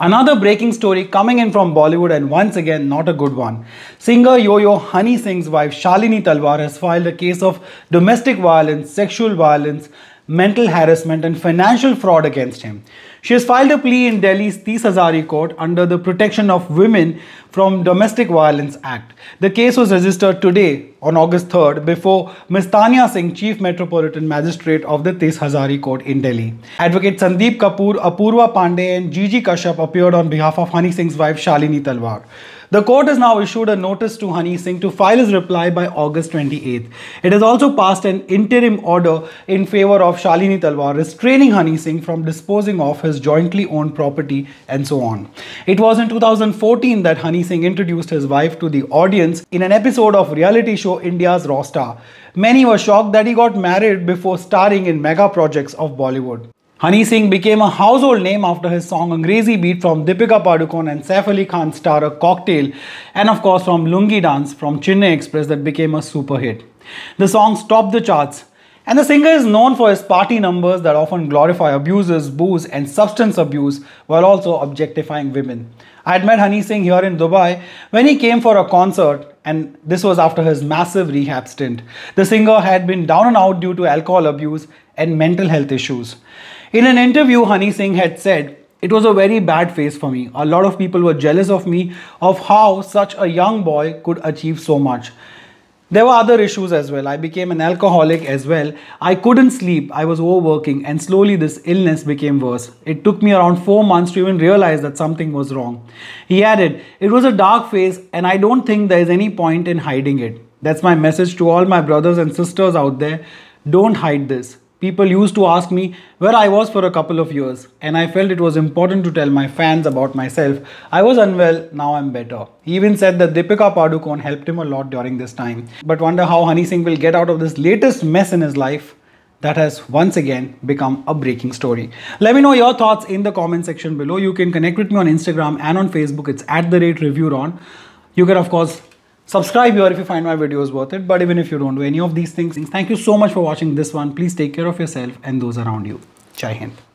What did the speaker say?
Another breaking story coming in from Bollywood and once again not a good one. Singer Yo-Yo Honey Singh's wife Shalini Talwar has filed a case of domestic violence, sexual violence mental harassment and financial fraud against him. She has filed a plea in Delhi's Tees Hazari court under the Protection of Women from Domestic Violence Act. The case was registered today on August 3rd before Ms. Tanya Singh, Chief Metropolitan Magistrate of the Tees Hazari court in Delhi. Advocate Sandeep Kapoor, Apurva Pandey and Gigi Kashyap appeared on behalf of Hani Singh's wife Shalini Talwar. The court has now issued a notice to Honey Singh to file his reply by August 28th. It has also passed an interim order in favor of Shalini Talwar, restraining Honey Singh from disposing of his jointly owned property and so on. It was in 2014 that Honey Singh introduced his wife to the audience in an episode of reality show India's Raw Star. Many were shocked that he got married before starring in mega projects of Bollywood. Honey Singh became a household name after his song Angrezi Beat from Deepika Padukone and Saif Ali Khan's star A Cocktail and of course from Lungi Dance from Chennai Express that became a super hit. The song topped the charts and the singer is known for his party numbers that often glorify abusers, booze, and substance abuse while also objectifying women. I had met Honey Singh here in Dubai when he came for a concert, and this was after his massive rehab stint. The singer had been down and out due to alcohol abuse and mental health issues. In an interview, Honey Singh had said, It was a very bad phase for me. A lot of people were jealous of me, of how such a young boy could achieve so much. There were other issues as well. I became an alcoholic as well. I couldn't sleep. I was overworking, and slowly this illness became worse. It took me around four months to even realize that something was wrong. He added, It was a dark phase, and I don't think there is any point in hiding it. That's my message to all my brothers and sisters out there. Don't hide this. People used to ask me where I was for a couple of years, and I felt it was important to tell my fans about myself. I was unwell, now I'm better. He even said that Deepika Padukone helped him a lot during this time. But wonder how Honey Singh will get out of this latest mess in his life that has once again become a breaking story. Let me know your thoughts in the comment section below. You can connect with me on Instagram and on Facebook. It's at the rate review on. You can of course Subscribe here if you find my videos worth it, but even if you don't do any of these things, thank you so much for watching this one. Please take care of yourself and those around you. Chai Hind.